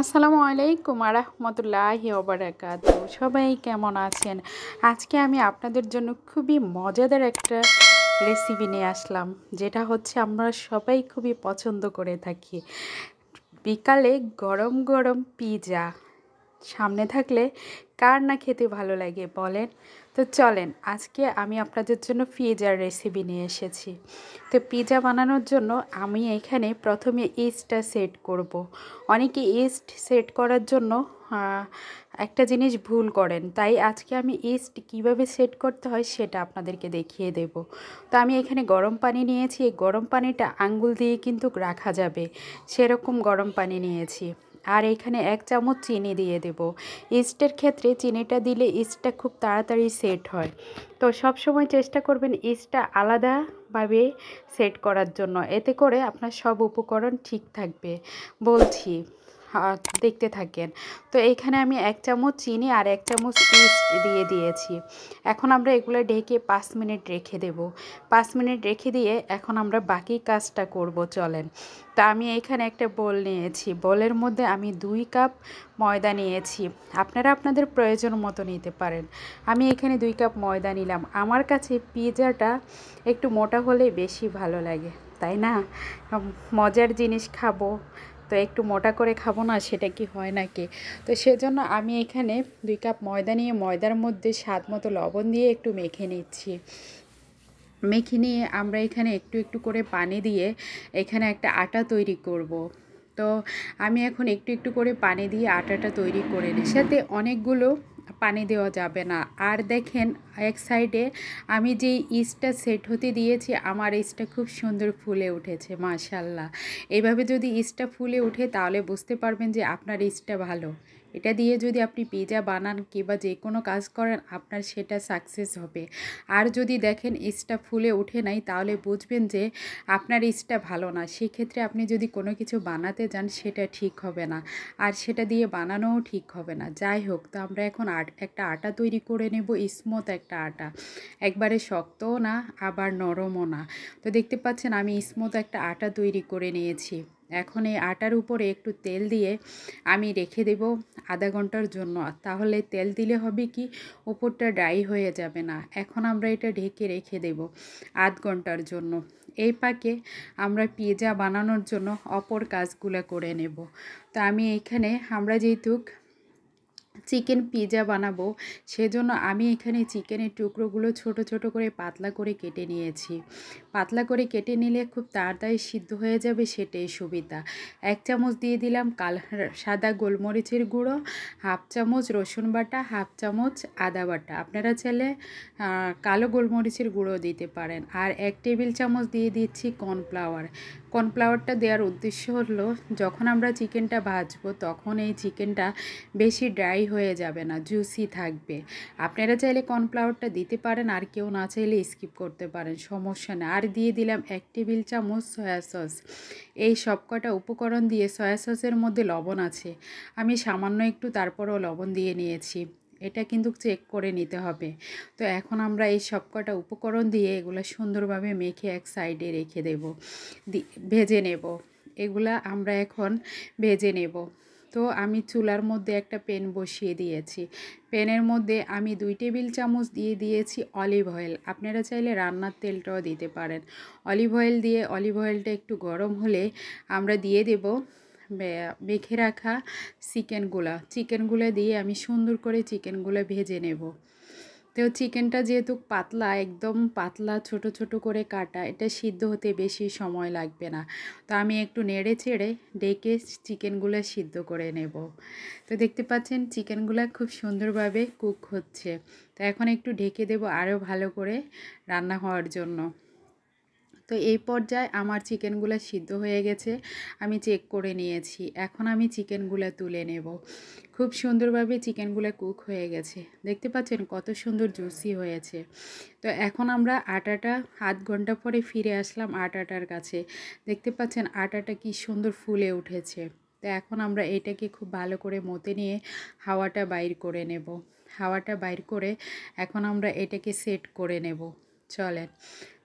আসসালামু আলাইকুম আরহামতুল্লাহি ওবরাকাত সবাই কেমন আছেন আজকে আমি আপনাদের জন্য খুবই মজাদার একটা রেসিপি নিয়ে আসলাম যেটা হচ্ছে আমরা সবাই খুবই পছন্দ করে থাকি বিকালে গরম গরম পিজা সামনে থাকলে কার না খেতে ভালো লাগে বলেন তো চলেন আজকে আমি আপনাদের জন্য পিজার রেসিপি নিয়ে এসেছি তো পিজা বানানোর জন্য আমি এখানে প্রথমে ইস্টটা সেট করব। অনেকে ইস্ট সেট করার জন্য একটা জিনিস ভুল করেন তাই আজকে আমি ইস্ট কিভাবে সেট করতে হয় সেটা আপনাদেরকে দেখিয়ে দেব তো আমি এখানে গরম পানি নিয়েছি গরম পানিটা আঙ্গুল দিয়ে কিন্তু রাখা যাবে সেরকম গরম পানি নিয়েছি আর এখানে এক চামচ চিনি দিয়ে দেব ইস্টের ক্ষেত্রে চিনিটা দিলে ইস্টটা খুব তাড়াতাড়ি সেট হয় তো সব সময় চেষ্টা করবেন ইস্টটা আলাদাভাবে সেট করার জন্য এতে করে আপনার সব উপকরণ ঠিক থাকবে বলছি দেখতে থাকেন তো এইখানে আমি এক চামচ চিনি আর এক চামচ ইস্ট দিয়ে দিয়েছি এখন আমরা এগুলো ঢেকে পাঁচ মিনিট রেখে দেব পাঁচ মিনিট রেখে দিয়ে এখন আমরা বাকি কাজটা করব চলেন তা আমি এইখানে একটা বোল নিয়েছি বোলের মধ্যে আমি দুই কাপ ময়দা নিয়েছি আপনারা আপনাদের প্রয়োজন মতো নিতে পারেন আমি এখানে দুই কাপ ময়দা নিলাম আমার কাছে পিজাটা একটু মোটা হলে বেশি ভালো লাগে তাই না মজার জিনিস খাবো তো একটু মোটা করে খাবো না সেটা কি হয় নাকি তো সেজন্য আমি এখানে দুই কাপ ময়দা নিয়ে ময়দার মধ্যে স্বাদ মতো লবণ দিয়ে একটু মেখে নিচ্ছি মেখে নিয়ে আমরা এখানে একটু একটু করে পানি দিয়ে এখানে একটা আটা তৈরি করব। তো আমি এখন একটু একটু করে পানি দিয়ে আটাটা তৈরি করে নিই সাথে অনেকগুলো পানি দেওয়া যাবে না আর দেখেন এক সাইডে আমি যে ইস্টটা সেট হতে দিয়েছি আমার ইস্টটা খুব সুন্দর ফুলে উঠেছে মাশাল্লাহ এভাবে যদি ইস্টটা ফুলে উঠে তাহলে বুঝতে পারবেন যে আপনার ইস্টটা ভালো এটা দিয়ে যদি আপনি পিজা বানান কিংবা যে কোনো কাজ করেন আপনার সেটা সাকসেস হবে আর যদি দেখেন ইস্টা ফুলে ওঠে নাই তাহলে বুঝবেন যে আপনার ইস্টা ভালো না সেক্ষেত্রে আপনি যদি কোনো কিছু বানাতে যান সেটা ঠিক হবে না আর সেটা দিয়ে বানানোও ঠিক হবে না যাই হোক তো আমরা এখন আট একটা আটা তৈরি করে নেব স্মুথ একটা আটা একবারে শক্তও না আবার নরমও না তো দেখতে পাচ্ছেন আমি স্মুথ একটা আটা তৈরি করে নিয়েছি এখন এই আটার উপরে একটু তেল দিয়ে আমি রেখে দেব আধা ঘন্টার জন্য তাহলে তেল দিলে হবে কি উপরটা ড্রাই হয়ে যাবে না এখন আমরা এটা ঢেকে রেখে দেব আধ ঘন্টার জন্য এই পাকে আমরা পিজা বানানোর জন্য অপর কাজগুলো করে নেব তো আমি এখানে আমরা যেহেতু চিকেন পিজা বানাবো সেজন্য আমি এখানে চিকেনের টুকরোগুলো ছোট ছোট করে পাতলা করে কেটে নিয়েছি পাতলা করে কেটে নিলে খুব তাড়াতাড়ি সিদ্ধ হয়ে যাবে সেটাই সুবিধা এক চামচ দিয়ে দিলাম কাল সাদা গোলমরিচের গুঁড়ো হাফ চামচ রসুন বাটা হাফ চামচ আদা বাটা আপনারা চাইলে কালো গোলমরিচের গুঁড়ো দিতে পারেন আর এক টেবিল চামচ দিয়ে দিচ্ছি কর্নফ্লাওয়ার কর্নফ্লাওয়ারটা দেওয়ার উদ্দেশ্য হলো যখন আমরা চিকেনটা ভাজবো তখন এই চিকেনটা বেশি ড্রাই হয়ে যাবে না জুসি থাকবে আপনারা চাইলে কর্নফ্লাওয়ারটা দিতে পারেন আর কেউ না চাইলে স্কিপ করতে পারেন সমস্যা নেই আর দিয়ে দিলাম এক টেবিল চামচ সয়া সস এই সবকটা উপকরণ দিয়ে সয়া সসের মধ্যে লবণ আছে আমি সামান্য একটু তারপরও লবণ দিয়ে নিয়েছি এটা কিন্তু চেক করে নিতে হবে তো এখন আমরা এই সবকটা উপকরণ দিয়ে এগুলো সুন্দরভাবে মেখে এক সাইডে রেখে দেব ভেজে নেব এগুলা আমরা এখন ভেজে নেব তো আমি চুলার মধ্যে একটা পেন বসিয়ে দিয়েছি পেনের মধ্যে আমি দুই টেবিল চামচ দিয়ে দিয়েছি অলিভ অয়েল আপনারা চাইলে রান্নার তেলটাও দিতে পারেন অলিভ অয়েল দিয়ে অলিভ অয়েলটা একটু গরম হলে আমরা দিয়ে দেব মেখে রাখা চিকেনগুলা চিকেনগুলো দিয়ে আমি সুন্দর করে চিকেনগুলো ভেজে নেব তো চিকেনটা যেহেতু পাতলা একদম পাতলা ছোট ছোট করে কাটা এটা সিদ্ধ হতে বেশি সময় লাগবে না তো আমি একটু নেড়ে চেড়ে ডেকে চিকেনগুলো সিদ্ধ করে নেব তো দেখতে পাচ্ছেন চিকেনগুলো খুব সুন্দরভাবে কুক হচ্ছে তো এখন একটু ঢেকে দেব আরও ভালো করে রান্না হওয়ার জন্য তো এই পর্যায়ে আমার চিকেনগুলো সিদ্ধ হয়ে গেছে আমি চেক করে নিয়েছি এখন আমি চিকেনগুলো তুলে নেব খুব সুন্দরভাবে চিকেনগুলো কুক হয়ে গেছে দেখতে পাচ্ছেন কত সুন্দর জুসি হয়েছে তো এখন আমরা আটাটা আধ ঘন্টা পরে ফিরে আসলাম আটাটার কাছে দেখতে পাচ্ছেন আটাটা কি সুন্দর ফুলে উঠেছে তো এখন আমরা এটাকে খুব ভালো করে মতে নিয়ে হাওয়াটা বাইর করে নেব হাওয়াটা বাইর করে এখন আমরা এটাকে সেট করে নেব চলেন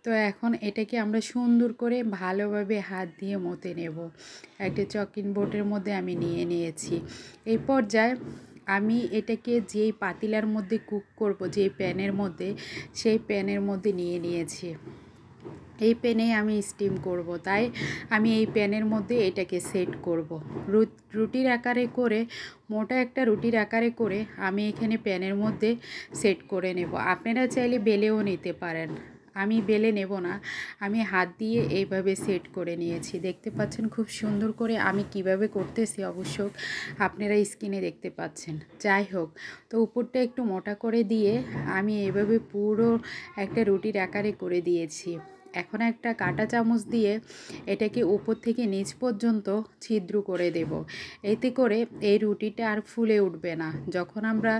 তো এখন এটাকে আমরা সুন্দর করে ভালোভাবে হাত দিয়ে মতে নেব একটা চকিন বোর্ডের মধ্যে আমি নিয়ে নিয়েছি এই পর্যায়ে আমি এটাকে যেই পাতিলার মধ্যে কুক করব যেই প্যানের মধ্যে সেই প্যানের মধ্যে নিয়ে নিয়েছি এই প্যানে আমি স্টিম করব তাই আমি এই প্যানের মধ্যে এটাকে সেট করব রুটির আকারে করে মোটা একটা রুটির আকারে করে আমি এখানে প্যানের মধ্যে সেট করে নেব আপনারা চাইলে বেলেও নিতে পারেন আমি বেলে নেব না আমি হাত দিয়ে এইভাবে সেট করে নিয়েছি দেখতে পাচ্ছেন খুব সুন্দর করে আমি কিভাবে করতেছি অবশ্য আপনারা স্কিনে দেখতে পাচ্ছেন যাই হোক তো উপরটা একটু মোটা করে দিয়ে আমি এইভাবে পুরো একটা রুটির আকারে করে দিয়েছি এখন একটা কাটা চামচ দিয়ে এটাকে উপর থেকে নিচ পর্যন্ত ছিদ্র করে দেব এতে করে এই রুটিটা আর ফুলে উঠবে না যখন আমরা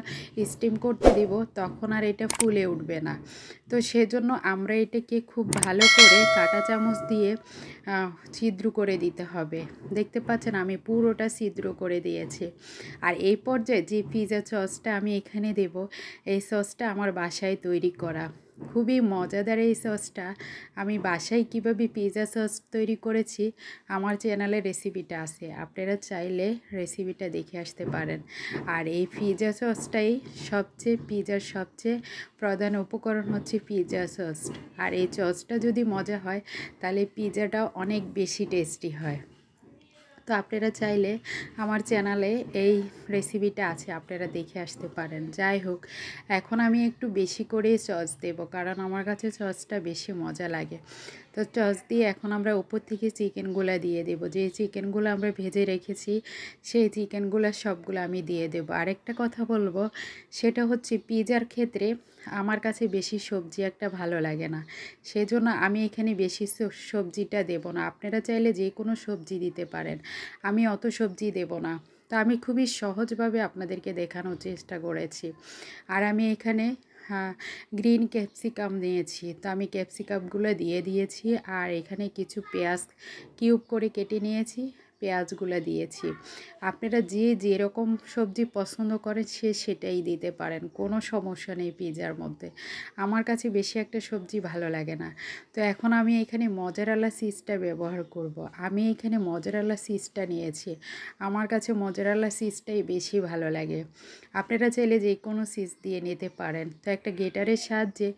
স্টিম করতে দেব তখন আর এটা ফুলে উঠবে না তো সেজন্য আমরা এটাকে খুব ভালো করে কাটা চামচ দিয়ে ছিদ্র করে দিতে হবে দেখতে পাচ্ছেন আমি পুরোটা ছিদ্র করে দিয়েছি আর এই পর্যায়ে যে পিজা সসটা আমি এখানে দেব এই সসটা আমার বাসায় তৈরি করা খুবই মজাদার এই সসটা আমি বাসায় কিভাবে পিৎজা সস তৈরি করেছি আমার চ্যানেলে রেসিপিটা আছে আপনারা চাইলে রেসিপিটা দেখে আসতে পারেন আর এই পিজা সসটাই সবচেয়ে পিৎজার সবচেয়ে প্রধান উপকরণ হচ্ছে পিৎজা সস আর এই সসটা যদি মজা হয় তাহলে পিৎজাটা অনেক বেশি টেস্টি হয় তো আপনারা চাইলে আমার চ্যানেলে এই রেসিপিটা আছে আপনারা দেখে আসতে পারেন যাই হোক এখন আমি একটু বেশি করে সস দেব কারণ আমার কাছে সসটা বেশি মজা লাগে তো সস দিয়ে এখন আমরা উপর থেকে চিকেনগুলো দিয়ে দেব যে চিকেনগুলো আমরা ভেজে রেখেছি সেই চিকেনগুলো সবগুলো আমি দিয়ে দেব আরেকটা কথা বলবো সেটা হচ্ছে পিজার ক্ষেত্রে আমার কাছে বেশি সবজি একটা ভালো লাগে না সেজন্য আমি এখানে বেশি সবজিটা দেব না আপনারা চাইলে যে কোনো সবজি দিতে পারেন আমি অত সবজি দেব না তো আমি খুবই সহজভাবে আপনাদেরকে দেখানোর চেষ্টা করেছি আর আমি এখানে গ্রিন ক্যাপসিকাম নিয়েছি তো আমি ক্যাপসিকামগুলো দিয়ে দিয়েছি আর এখানে কিছু পেঁয়াজ কিউব করে কেটে নিয়েছি পেঁয়াজগুলো দিয়েছি আপনারা যে যেরকম সবজি পছন্দ করেন সে সেটাই দিতে পারেন কোনো সমস্যা নেই পিজার মধ্যে আমার কাছে বেশি একটা সবজি ভালো লাগে না তো এখন আমি এখানে মজারালা সিজটা ব্যবহার করব। আমি এখানে মজারালা সিজটা নিয়েছি আমার কাছে মজারালা সিজটাই বেশি ভালো লাগে আপনারা চাইলে যে কোনো সিজ দিয়ে নিতে পারেন তো একটা গেটারের সাহায্যে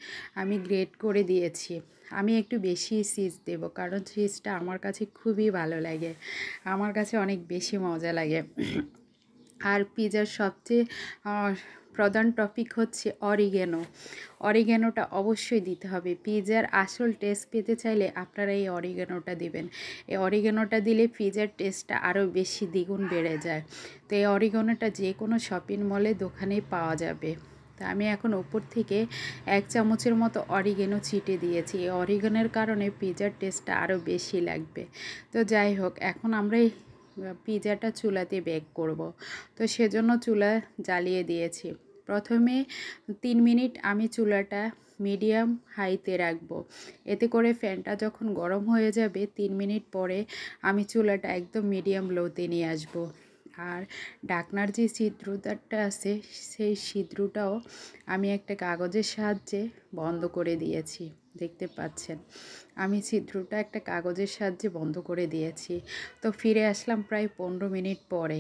আমি গ্রেট করে দিয়েছি আমি একটু বেশি সিজ দেব কারণ সিজটা আমার কাছে খুবই ভালো লাগে আমার কাছে অনেক বেশি মজা লাগে আর পিজার সবচেয়ে প্রধান টপিক হচ্ছে অরিগেনো অরিগেনোটা অবশ্যই দিতে হবে পিজার আসল টেস্ট পেতে চাইলে আপনারা এই অরিগেনোটা দিবেন এই অরিগেনোটা দিলে পিজার টেস্টটা আরও বেশি দ্বিগুণ বেড়ে যায় তো এই অরিগেনোটা যে কোনো শপিং মলে দোকানে পাওয়া যাবে তা আমি এখন ওপর থেকে এক চামচের মতো অরিগেনও ছিটে দিয়েছি এই অরিগেনের কারণে পিজার টেস্টটা আরও বেশি লাগবে তো যাই হোক এখন আমরা পিজাটা চুলাতে বেক করব। তো সেজন্য চুলা জ্বালিয়ে দিয়েছি প্রথমে তিন মিনিট আমি চুলাটা মিডিয়াম হাইতে রাখবো এতে করে ফ্যানটা যখন গরম হয়ে যাবে তিন মিনিট পরে আমি চুলাটা একদম মিডিয়াম লোতে নিয়ে আসবো আর ডাকনার যে ছিদ্রটা আছে সেই ছিদ্রটাও আমি একটা কাগজের সাহায্যে বন্ধ করে দিয়েছি দেখতে পাচ্ছেন আমি ছিদ্রটা একটা কাগজের সাহায্যে বন্ধ করে দিয়েছি তো ফিরে আসলাম প্রায় পনেরো মিনিট পরে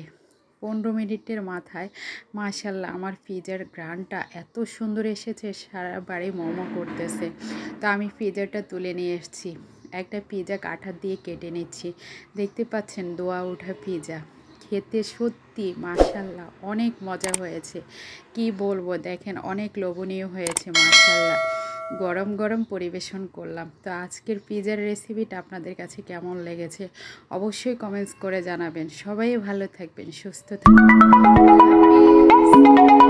পনেরো মিনিটের মাথায় মাশাল্লাহ আমার ফ্রিজের গ্রানটা এত সুন্দর এসেছে সারা বাড়ি মোমো করতেছে তো আমি ফ্রিজারটা তুলে নিয়ে এসেছি একটা পিজা কাঠার দিয়ে কেটে নিচ্ছি দেখতে পাচ্ছেন দোয়া ওঠা পিজা খেতে সত্যি মার্শাল্লাহ অনেক মজা হয়েছে কি বলবো দেখেন অনেক লোভনীয় হয়েছে মার্শাল্লাহ গরম গরম পরিবেশন করলাম তো আজকের পিজার রেসিপিটা আপনাদের কাছে কেমন লেগেছে অবশ্যই কমেন্টস করে জানাবেন সবাই ভালো থাকবেন সুস্থ থাকবেন